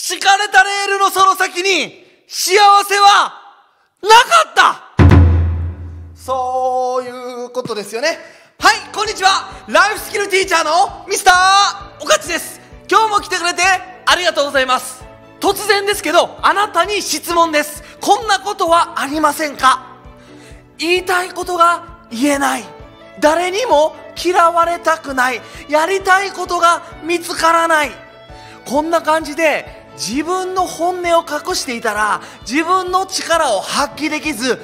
敷かれたレールのその先に幸せはなかったそういうことですよねはいこんにちはライフスキルティーチャーのミスターおかちです今日も来てくれてありがとうございます突然ですけどあなたに質問ですこんなことはありませんか言いたいことが言えない誰にも嫌われたくないやりたいことが見つからないこんな感じで自分の本音を隠していたら自分の力を発揮できず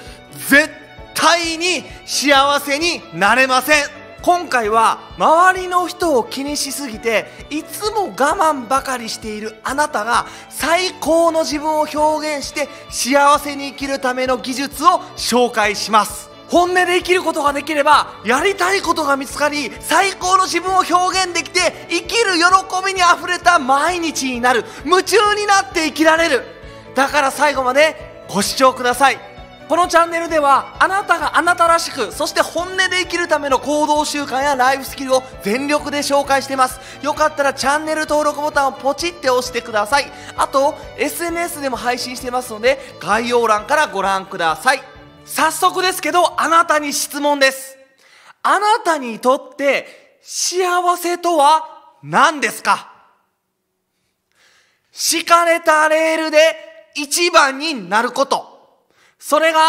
絶対に幸せになれません今回は周りの人を気にしすぎていつも我慢ばかりしているあなたが最高の自分を表現して幸せに生きるための技術を紹介します本音で生きることができればやりたいことが見つかり最高の自分を表現できて生きる喜びにあふれた毎日になる夢中になって生きられるだから最後までご視聴くださいこのチャンネルではあなたがあなたらしくそして本音で生きるための行動習慣やライフスキルを全力で紹介してますよかったらチャンネル登録ボタンをポチって押してくださいあと SNS でも配信してますので概要欄からご覧ください早速ですけど、あなたに質問です。あなたにとって幸せとは何ですか敷かれたレールで一番になること。それが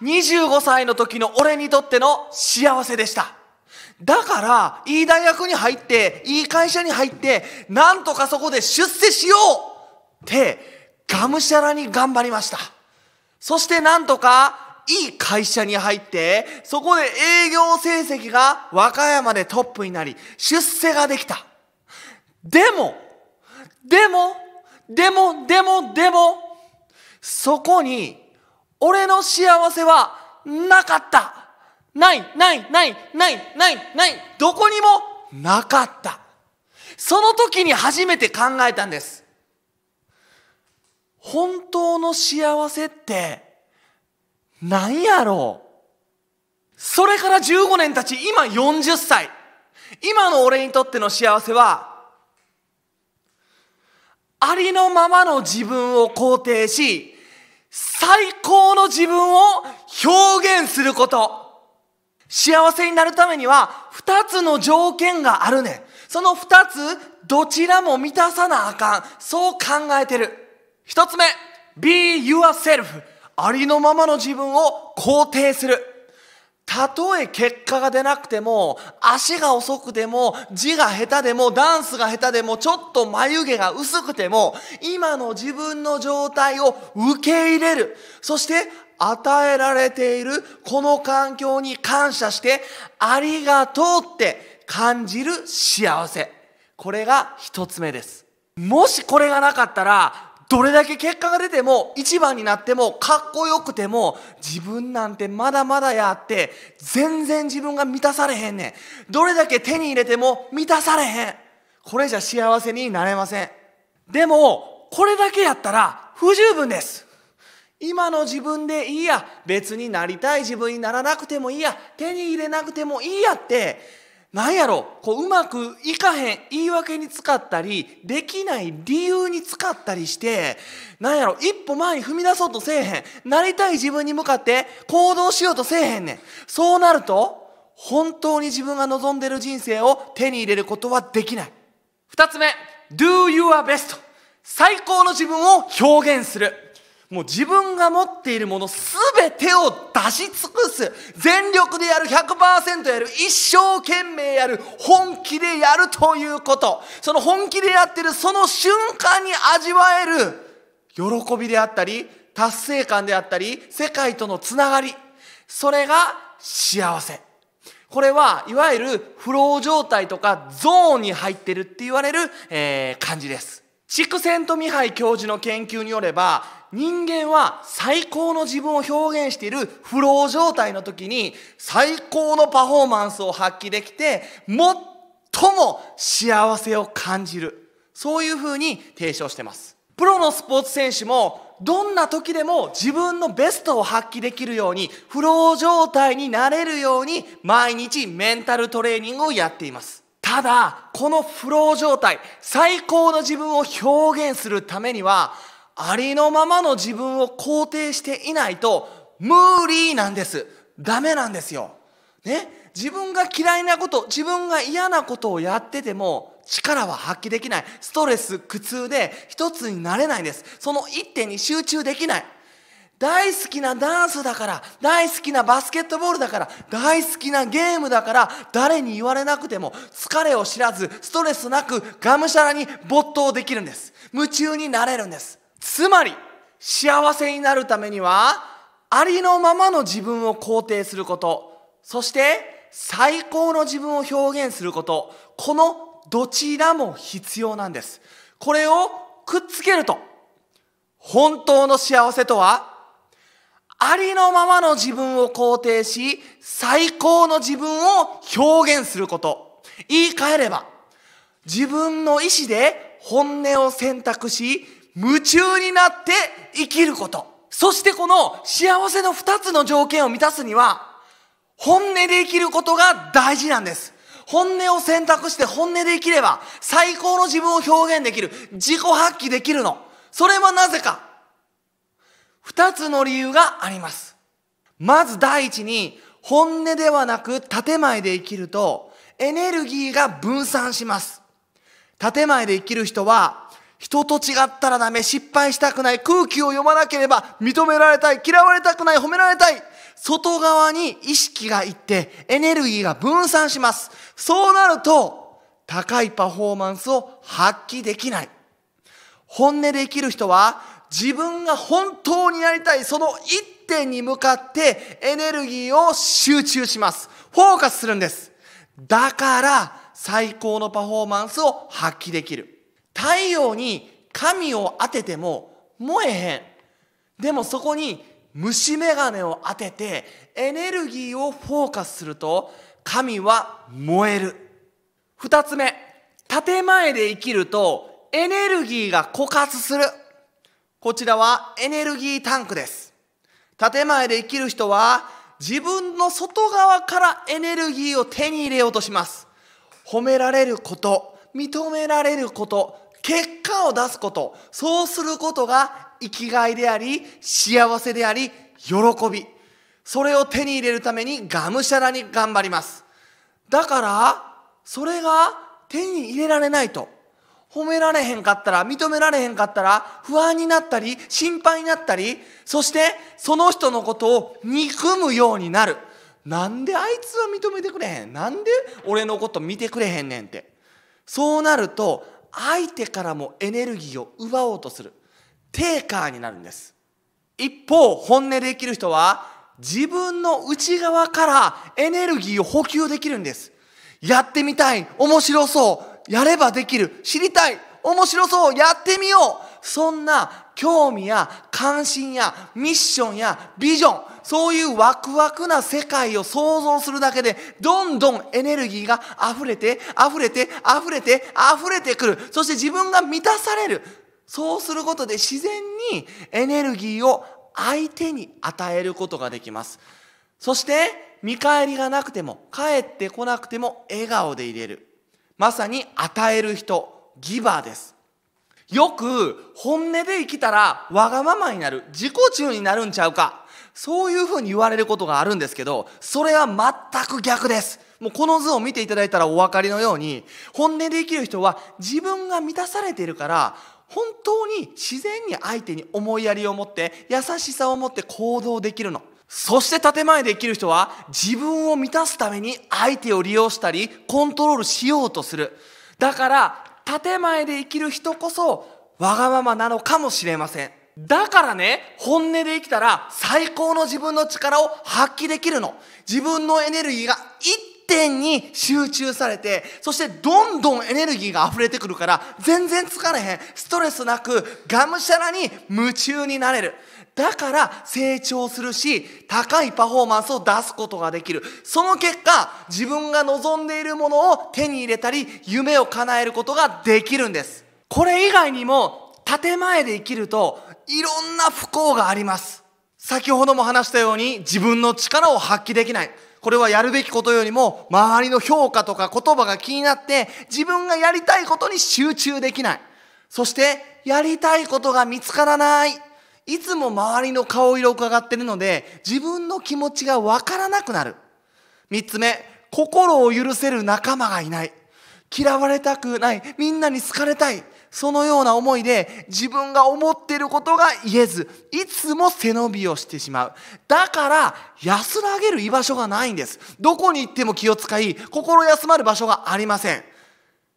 25歳の時の俺にとっての幸せでした。だから、いい大学に入って、いい会社に入って、なんとかそこで出世しようって、がむしゃらに頑張りました。そしてなんとかいい会社に入って、そこで営業成績が和歌山でトップになり、出世ができた。でも、でも、でも、でも、でも、そこに、俺の幸せはなかった。ない、ない、ない、ない、ない、ない、どこにもなかった。その時に初めて考えたんです。本当の幸せって、なんやろう。それから15年たち、今40歳。今の俺にとっての幸せは、ありのままの自分を肯定し、最高の自分を表現すること。幸せになるためには、二つの条件があるねその二つ、どちらも満たさなあかん。そう考えてる。一つ目、be yourself。ありのままの自分を肯定する。たとえ結果が出なくても、足が遅くても、字が下手でも、ダンスが下手でも、ちょっと眉毛が薄くても、今の自分の状態を受け入れる。そして、与えられているこの環境に感謝して、ありがとうって感じる幸せ。これが一つ目です。もしこれがなかったら、どれだけ結果が出ても、一番になっても、かっこよくても、自分なんてまだまだやって、全然自分が満たされへんねん。どれだけ手に入れても満たされへん。これじゃ幸せになれません。でも、これだけやったら不十分です。今の自分でいいや。別になりたい自分にならなくてもいいや。手に入れなくてもいいやって、なんやろこううまくいかへん言い訳に使ったりできない理由に使ったりしてなんやろ一歩前に踏み出そうとせえへんなりたい自分に向かって行動しようとせえへんねんそうなると本当に自分が望んでる人生を手に入れることはできない二つ目 Do your best 最高の自分を表現するもう自分が持っているもの全てを出し尽くす全力でやる100%やる一生懸命やる本気でやるということその本気でやってるその瞬間に味わえる喜びであったり達成感であったり世界とのつながりそれが幸せこれはいわゆるフロー状態とかゾーンに入ってるって言われる、えー、感じです。畜前とミハイ教授の研究によれば人間は最高の自分を表現しているフロー状態の時に最高のパフォーマンスを発揮できて最も幸せを感じるそういうふうに提唱してますプロのスポーツ選手もどんな時でも自分のベストを発揮できるようにフロー状態になれるように毎日メンタルトレーニングをやっていますただこのフロー状態最高の自分を表現するためにはありのままの自分を肯定していないと無理なんです。ダメなんですよ。ね。自分が嫌いなこと、自分が嫌なことをやってても力は発揮できない。ストレス、苦痛で一つになれないんです。その一点に集中できない。大好きなダンスだから、大好きなバスケットボールだから、大好きなゲームだから、誰に言われなくても、疲れを知らず、ストレスなく、がむしゃらに没頭できるんです。夢中になれるんです。つまり幸せになるためにはありのままの自分を肯定することそして最高の自分を表現することこのどちらも必要なんですこれをくっつけると本当の幸せとはありのままの自分を肯定し、最高の自分を表現すること。言い換えれば、自分の意思で本音を選択し、夢中になって生きること。そしてこの幸せの二つの条件を満たすには、本音で生きることが大事なんです。本音を選択して本音で生きれば、最高の自分を表現できる。自己発揮できるの。それはなぜか。二つの理由があります。まず第一に、本音ではなく建前で生きると、エネルギーが分散します。建前で生きる人は人と違ったらダメ、失敗したくない、空気を読まなければ認められたい、嫌われたくない、褒められたい。外側に意識がいってエネルギーが分散します。そうなると高いパフォーマンスを発揮できない。本音で生きる人は自分が本当にやりたいその一点に向かってエネルギーを集中します。フォーカスするんです。だから最高のパフォーマンスを発揮できる。太陽に神を当てても燃えへん。でもそこに虫眼鏡を当ててエネルギーをフォーカスすると神は燃える。二つ目、建前で生きるとエネルギーが枯渇する。こちらはエネルギータンクです。建前で生きる人は自分の外側からエネルギーを手に入れようとします。褒められること、認められること、結果を出すことそうすることが生きがいであり幸せであり喜びそれを手に入れるためにがむしゃらに頑張りますだからそれが手に入れられないと褒められへんかったら、認められへんかったら、不安になったり、心配になったり、そして、その人のことを憎むようになる。なんであいつは認めてくれへんなんで俺のこと見てくれへんねんって。そうなると、相手からもエネルギーを奪おうとするテーカーになるんです一方本音で生きる人は自分の内側からエネルギーを補給できるんですやってみたい面白そうやればできる知りたい面白そうやってみようそんな興味や関心やミッションやビジョンそういうワクワクな世界を想像するだけで、どんどんエネルギーが溢れて、溢れて、溢れて、溢れてくる。そして自分が満たされる。そうすることで自然にエネルギーを相手に与えることができます。そして、見返りがなくても、帰ってこなくても笑顔でいれる。まさに与える人、ギバーです。よく本音で生きたらわがままになる自己中になるんちゃうかそういうふうに言われることがあるんですけど、それは全く逆です。もうこの図を見ていただいたらお分かりのように、本音で生きる人は自分が満たされているから、本当に自然に相手に思いやりを持って、優しさを持って行動できるの。そして建前で生きる人は自分を満たすために相手を利用したりコントロールしようとする。だから建前で生きる人こそわがままなのかもしれません。だからね、本音で生きたら最高の自分の力を発揮できるの。自分のエネルギーが一点に集中されて、そしてどんどんエネルギーが溢れてくるから、全然疲れへん。ストレスなく、がむしゃらに夢中になれる。だから成長するし、高いパフォーマンスを出すことができる。その結果、自分が望んでいるものを手に入れたり、夢を叶えることができるんです。これ以外にも、建前で生きるといろんな不幸があります。先ほども話したように自分の力を発揮できない。これはやるべきことよりも周りの評価とか言葉が気になって自分がやりたいことに集中できない。そしてやりたいことが見つからない。いつも周りの顔色を伺ってるので自分の気持ちがわからなくなる。三つ目、心を許せる仲間がいない。嫌われたくない。みんなに好かれたい。そのような思いで自分が思っていることが言えずいつも背伸びをしてしまうだから安らげる居場所がないんですどこに行っても気を使い心休まる場所がありません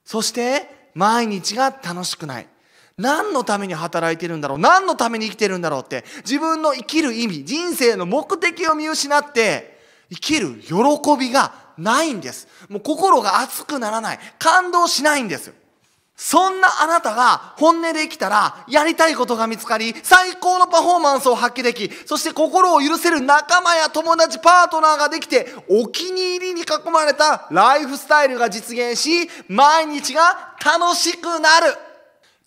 そして毎日が楽しくない何のために働いてるんだろう何のために生きてるんだろうって自分の生きる意味人生の目的を見失って生きる喜びがないんですもう心が熱くならない感動しないんですそんなあなたが本音で生きたらやりたいことが見つかり最高のパフォーマンスを発揮できそして心を許せる仲間や友達パートナーができてお気に入りに囲まれたライフスタイルが実現し毎日が楽しくなる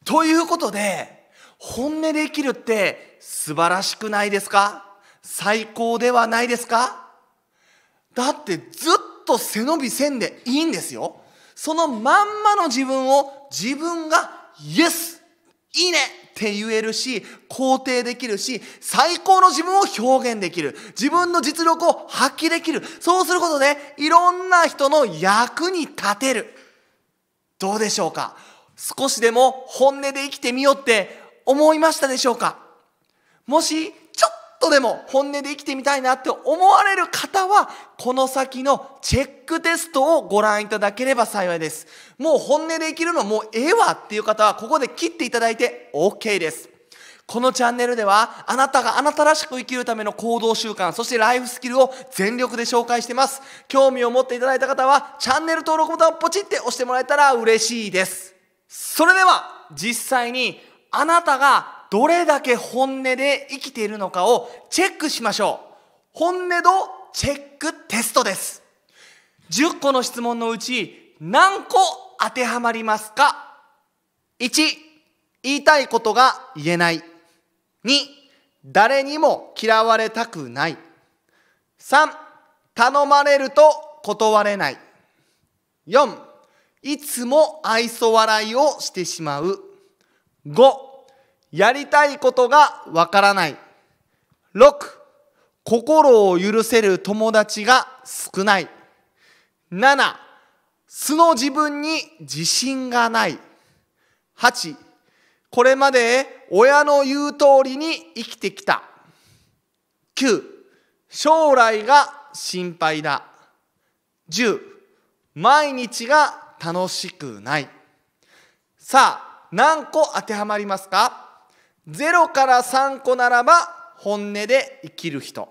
ということで本音で生きるって素晴らしくないですか最高ではないですかだってずっと背伸びせんでいいんですよ。そのまんまの自分を自分がイエスいいねって言えるし、肯定できるし、最高の自分を表現できる。自分の実力を発揮できる。そうすることで、いろんな人の役に立てる。どうでしょうか少しでも本音で生きてみようって思いましたでしょうかもしとでも本音で生きてみたいなって思われる方は、この先のチェックテストをご覧いただければ幸いです。もう本音で生きるのもうええわっていう方は、ここで切っていただいて OK です。このチャンネルでは、あなたがあなたらしく生きるための行動習慣、そしてライフスキルを全力で紹介してます。興味を持っていただいた方は、チャンネル登録ボタンをポチって押してもらえたら嬉しいです。それでは、実際にあなたがどれだけ本音で生きているのかをチェックしましょう。本音度チェックテストです。10個の質問のうち何個当てはまりますか ?1、言いたいことが言えない。2、誰にも嫌われたくない。3、頼まれると断れない。4、いつも愛想笑いをしてしまう。5、やりたいことがわからない六、心を許せる友達が少ない七、素の自分に自信がない八、これまで親の言う通りに生きてきた九、将来が心配だ十、毎日が楽しくないさあ何個当てはまりますか0から3個ならば本音で生きる人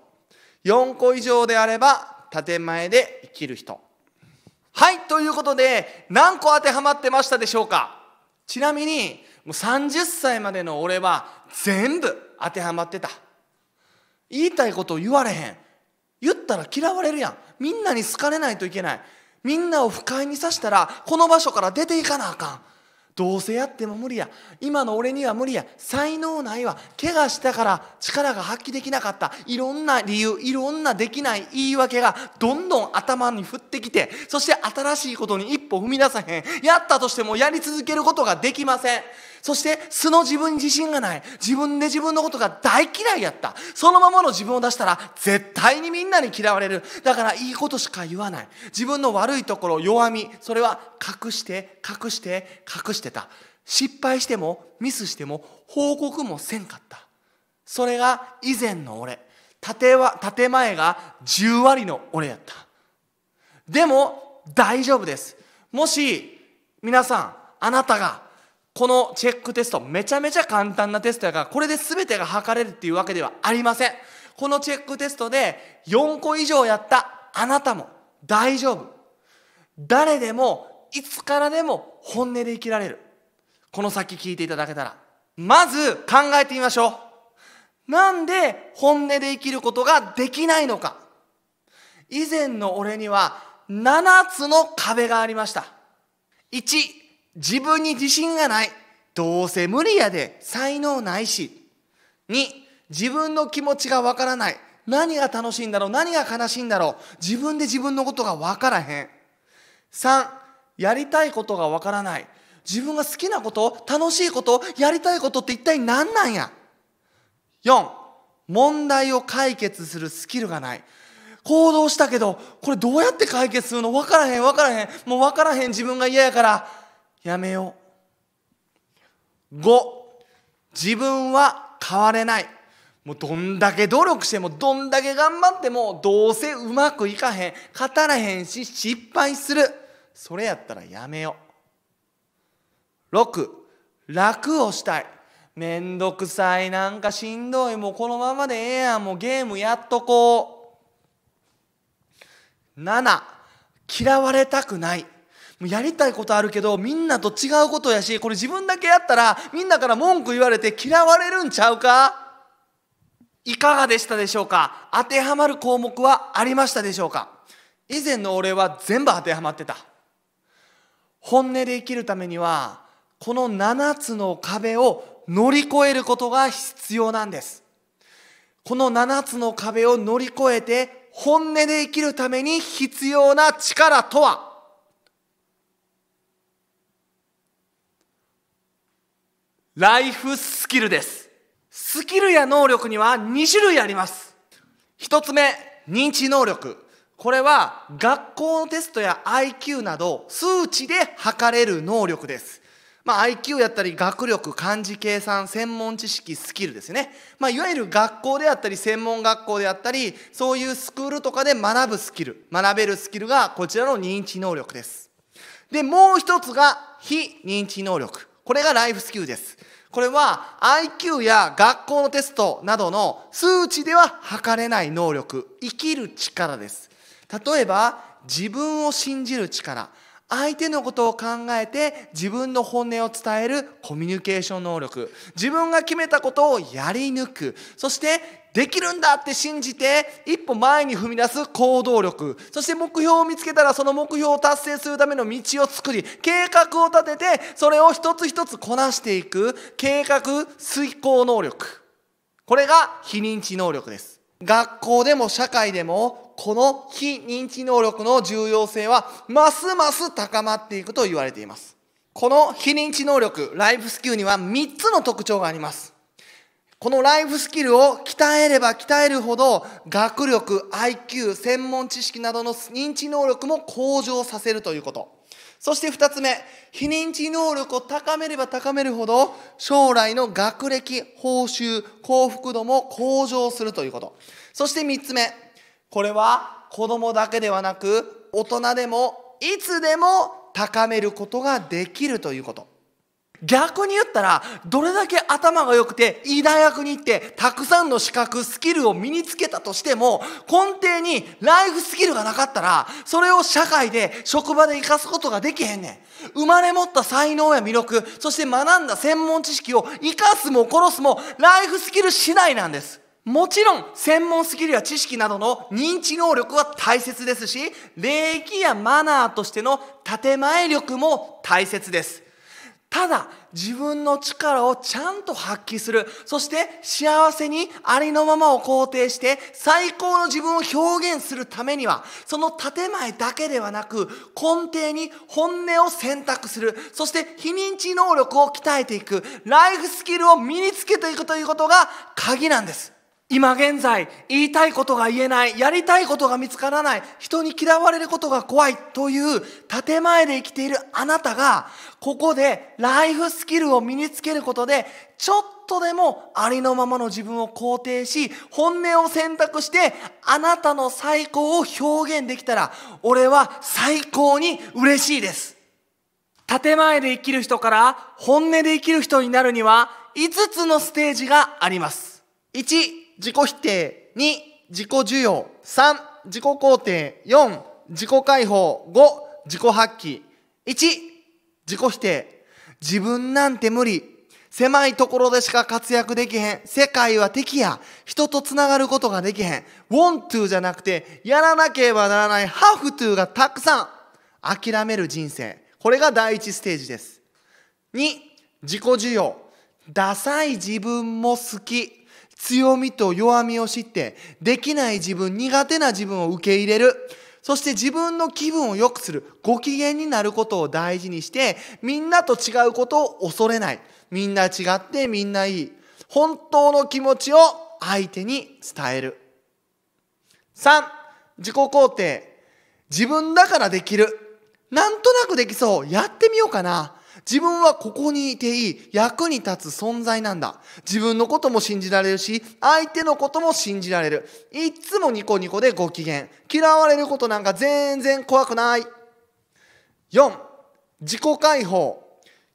4個以上であれば建前で生きる人はいということで何個当てはまってましたでしょうかちなみにもう30歳までの俺は全部当てはまってた言いたいことを言われへん言ったら嫌われるやんみんなに好かれないといけないみんなを不快にさしたらこの場所から出ていかなあかんどうせやっても無理や今の俺には無理や才能ないわ怪我したから力が発揮できなかったいろんな理由いろんなできない言い訳がどんどん頭に降ってきてそして新しいことに一歩踏み出さへんやったとしてもやり続けることができませんそして素の自分に自信がない自分で自分のことが大嫌いやったそのままの自分を出したら絶対にみんなに嫌われるだからいいことしか言わない自分の悪いところ弱みそれは隠して隠して隠してた失敗してもミスしても報告もせんかったそれが以前の俺建は建前が10割の俺やったでも大丈夫ですもし皆さんあなたがこのチェックテストめちゃめちゃ簡単なテストやからこれで全てが測れるっていうわけではありませんこのチェックテストで4個以上やったあなたも大丈夫誰でもいつからでも本音で生きられるこの先聞いていただけたらまず考えてみましょうなんで本音で生きることができないのか以前の俺には7つの壁がありました1自分に自信がない。どうせ無理やで、才能ないし。2、自分の気持ちがわからない。何が楽しいんだろう何が悲しいんだろう自分で自分のことがわからへん。3、やりたいことがわからない。自分が好きなこと、楽しいこと、やりたいことって一体何なんや ?4、問題を解決するスキルがない。行動したけど、これどうやって解決するの分からへん、分からへん。もう分からへん自分が嫌やから、やめよう5自分は変われないもうどんだけ努力してもどんだけ頑張ってもどうせうまくいかへん勝たれへんし失敗するそれやったらやめよう6楽をしたいめんどくさいなんかしんどいもうこのままでええやんもうゲームやっとこう7嫌われたくないもうやりたいことあるけどみんなと違うことやしこれ自分だけやったらみんなから文句言われて嫌われるんちゃうかいかがでしたでしょうか当てはまる項目はありましたでしょうか以前の俺は全部当てはまってた本音で生きるためにはこの7つの壁を乗り越えることが必要なんですこの7つの壁を乗り越えて本音で生きるために必要な力とはライフスキルです。スキルや能力には2種類あります。1つ目、認知能力。これは学校のテストや IQ など数値で測れる能力です。まあ、IQ やったり学力、漢字、計算、専門知識、スキルですね。まあ、いわゆる学校であったり、専門学校であったり、そういうスクールとかで学ぶスキル、学べるスキルがこちらの認知能力です。で、もう一つが非認知能力。これがライフスキルです。これは IQ や学校のテストなどの数値では測れない能力生きる力です例えば自分を信じる力相手のことを考えて自分の本音を伝えるコミュニケーション能力自分が決めたことをやり抜くそしてできるんだって信じて一歩前に踏み出す行動力そして目標を見つけたらその目標を達成するための道を作り計画を立ててそれを一つ一つこなしていく計画遂行能力これが非認知能力です学校でも社会でもこの非認知能力の重要性はますます高まっていくと言われていますこの非認知能力ライフスキルには3つの特徴がありますこのライフスキルを鍛えれば鍛えるほど学力、IQ、専門知識などの認知能力も向上させるということ。そして二つ目、非認知能力を高めれば高めるほど、将来の学歴、報酬、幸福度も向上するということ。そして三つ目、これは子供だけではなく、大人でも、いつでも高めることができるということ。逆に言ったらどれだけ頭が良くていい大学に行ってたくさんの資格スキルを身につけたとしても根底にライフスキルがなかったらそれを社会で職場で生かすことができへんねん生まれ持った才能や魅力そして学んだ専門知識を生かすも殺すもライフスキル次第なんですもちろん専門スキルや知識などの認知能力は大切ですし礼儀やマナーとしての建前力も大切ですただ自分の力をちゃんと発揮する。そして幸せにありのままを肯定して最高の自分を表現するためには、その建前だけではなく根底に本音を選択する。そして非認知能力を鍛えていく。ライフスキルを身につけていくということが鍵なんです。今現在言いたいことが言えないやりたいことが見つからない人に嫌われることが怖いという建前で生きているあなたがここでライフスキルを身につけることでちょっとでもありのままの自分を肯定し本音を選択してあなたの最高を表現できたら俺は最高に嬉しいです建前で生きる人から本音で生きる人になるには5つのステージがあります1自己否定2自己需要3自己肯定4自己解放5自己発揮1自己否定自分なんて無理狭いところでしか活躍できへん世界は敵や人とつながることができへん want to じゃなくてやらなければならない have to がたくさん諦める人生これが第一ステージです2自己需要ダサい自分も好き強みと弱みを知って、できない自分、苦手な自分を受け入れる。そして自分の気分を良くする。ご機嫌になることを大事にして、みんなと違うことを恐れない。みんな違ってみんないい。本当の気持ちを相手に伝える。3、自己肯定。自分だからできる。なんとなくできそう。やってみようかな。自分はここにいていい、役に立つ存在なんだ。自分のことも信じられるし、相手のことも信じられる。いっつもニコニコでご機嫌。嫌われることなんか全然怖くない。4、自己解放。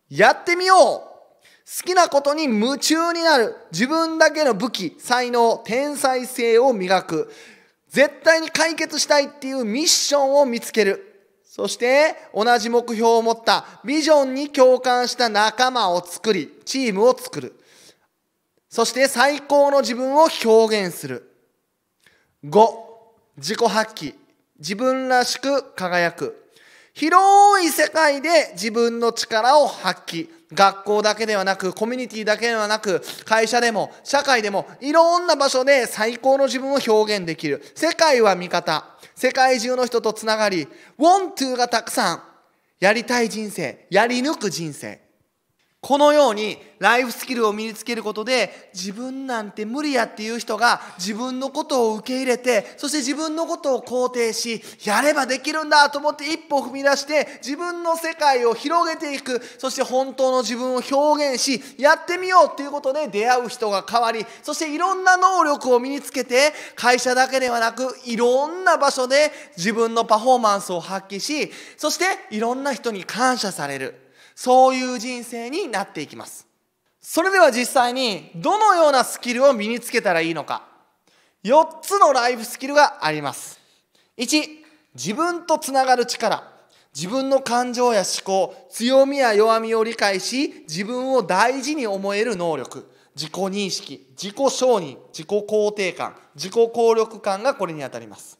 やってみよう好きなことに夢中になる。自分だけの武器、才能、天才性を磨く。絶対に解決したいっていうミッションを見つける。そして同じ目標を持ったビジョンに共感した仲間を作り、チームを作る。そして最高の自分を表現する。5、自己発揮。自分らしく輝く。広い世界で自分の力を発揮。学校だけではなくコミュニティだけではなく会社でも社会でもいろんな場所で最高の自分を表現できる世界は味方世界中の人とつながり want to がたくさんやりたい人生やり抜く人生このようにライフスキルを身につけることで自分なんて無理やっていう人が自分のことを受け入れてそして自分のことを肯定しやればできるんだと思って一歩踏み出して自分の世界を広げていくそして本当の自分を表現しやってみようっていうことで出会う人が変わりそしていろんな能力を身につけて会社だけではなくいろんな場所で自分のパフォーマンスを発揮しそしていろんな人に感謝される。そういう人生になっていきますそれでは実際にどのようなスキルを身につけたらいいのか4つのライフスキルがあります1自分とつながる力自分の感情や思考強みや弱みを理解し自分を大事に思える能力自己認識自己承認自己肯定感自己効力感がこれにあたります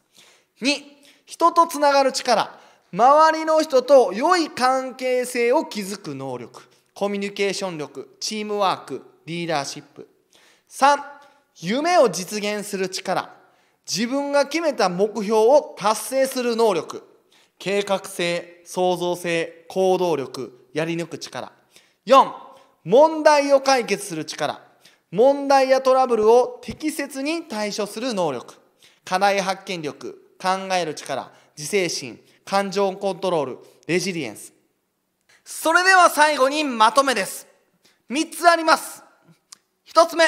2人とつながる力周りの人と良い関係性を築く能力コミュニケーション力チームワークリーダーシップ3夢を実現する力自分が決めた目標を達成する能力計画性創造性行動力やり抜く力4問題を解決する力問題やトラブルを適切に対処する能力課題発見力考える力自制心感情コントロール、レジリエンス。それでは最後にまとめです。3つあります。1つ目、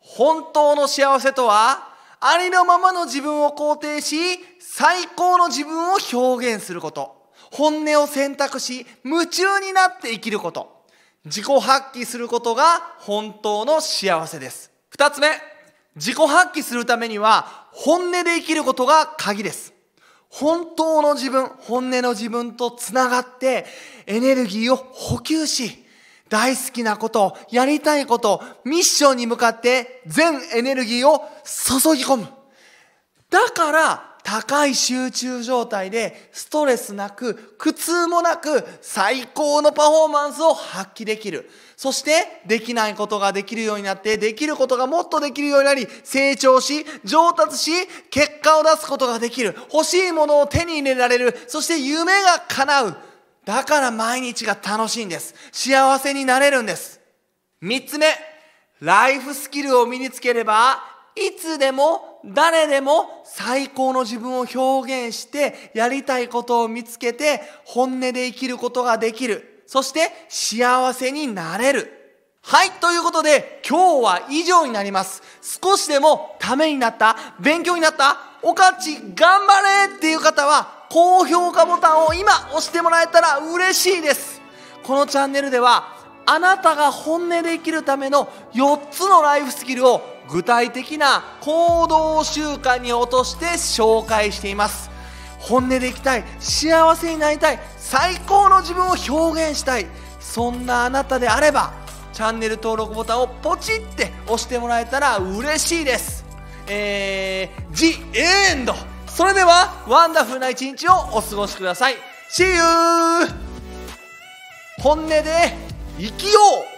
本当の幸せとは、ありのままの自分を肯定し、最高の自分を表現すること。本音を選択し、夢中になって生きること。自己発揮することが本当の幸せです。二つ目、自己発揮するためには、本音で生きることが鍵です。本当の自分、本音の自分とつながってエネルギーを補給し、大好きなこと、やりたいこと、ミッションに向かって全エネルギーを注ぎ込む。だから、高い集中状態でストレスなく苦痛もなく最高のパフォーマンスを発揮できるそしてできないことができるようになってできることがもっとできるようになり成長し上達し結果を出すことができる欲しいものを手に入れられるそして夢が叶うだから毎日が楽しいんです幸せになれるんです3つ目ライフスキルを身につければいつでも誰でも最高の自分を表現してやりたいことを見つけて本音で生きることができる。そして幸せになれる。はい、ということで今日は以上になります。少しでもためになった、勉強になった、おかち頑張れっていう方は高評価ボタンを今押してもらえたら嬉しいです。このチャンネルではあなたが本音で生きるための4つのライフスキルを具体的な行動習慣に落として紹介しています本音でいきたい幸せになりたい最高の自分を表現したいそんなあなたであればチャンネル登録ボタンをポチって押してもらえたら嬉しいですえー、The End それではワンダフルな一日をお過ごしください See you! 本音で生きよう